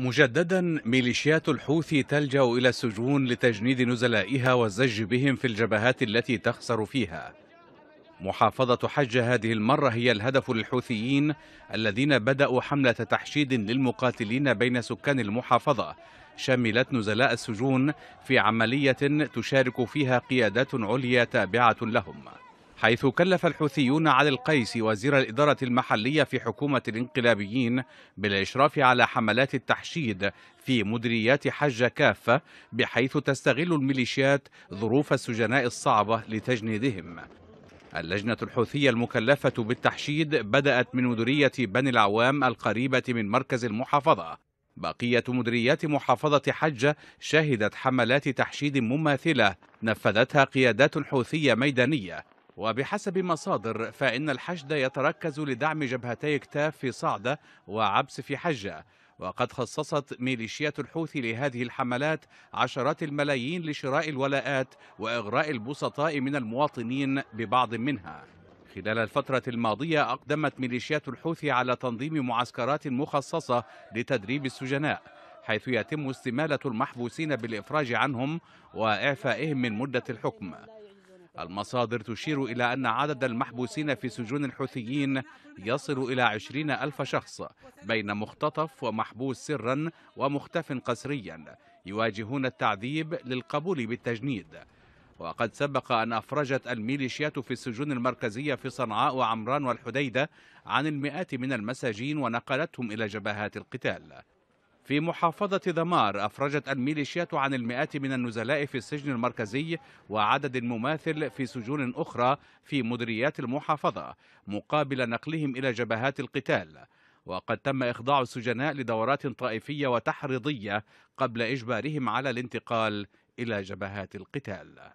مجددا ميليشيات الحوثي تلجا الى السجون لتجنيد نزلائها والزج بهم في الجبهات التي تخسر فيها محافظة حجة هذه المرة هي الهدف للحوثيين الذين بدأوا حملة تحشيد للمقاتلين بين سكان المحافظة شملت نزلاء السجون في عملية تشارك فيها قيادات عليا تابعة لهم حيث كلف الحوثيون علي القيس وزير الإدارة المحلية في حكومة الانقلابيين بالإشراف على حملات التحشيد في مديريات حجة كافة بحيث تستغل الميليشيات ظروف السجناء الصعبة لتجنيدهم اللجنة الحوثية المكلفة بالتحشيد بدأت من مديرية بني العوام القريبة من مركز المحافظة بقية مديريات محافظة حجة شهدت حملات تحشيد مماثلة نفذتها قيادات حوثية ميدانية وبحسب مصادر فإن الحشد يتركز لدعم جبهتي اكتاف في صعدة وعبس في حجة وقد خصصت ميليشيات الحوثي لهذه الحملات عشرات الملايين لشراء الولاءات وإغراء البسطاء من المواطنين ببعض منها خلال الفترة الماضية أقدمت ميليشيات الحوثي على تنظيم معسكرات مخصصة لتدريب السجناء حيث يتم استمالة المحبوسين بالإفراج عنهم وإعفائهم من مدة الحكم المصادر تشير إلى أن عدد المحبوسين في سجون الحوثيين يصل إلى عشرين ألف شخص بين مختطف ومحبوس سرا ومختف قسريا يواجهون التعذيب للقبول بالتجنيد وقد سبق أن أفرجت الميليشيات في السجون المركزية في صنعاء وعمران والحديدة عن المئات من المساجين ونقلتهم إلى جبهات القتال في محافظة ذمار أفرجت الميليشيات عن المئات من النزلاء في السجن المركزي وعدد مماثل في سجون أخرى في مديريات المحافظة مقابل نقلهم إلى جبهات القتال وقد تم إخضاع السجناء لدورات طائفية وتحريضية قبل إجبارهم على الانتقال إلى جبهات القتال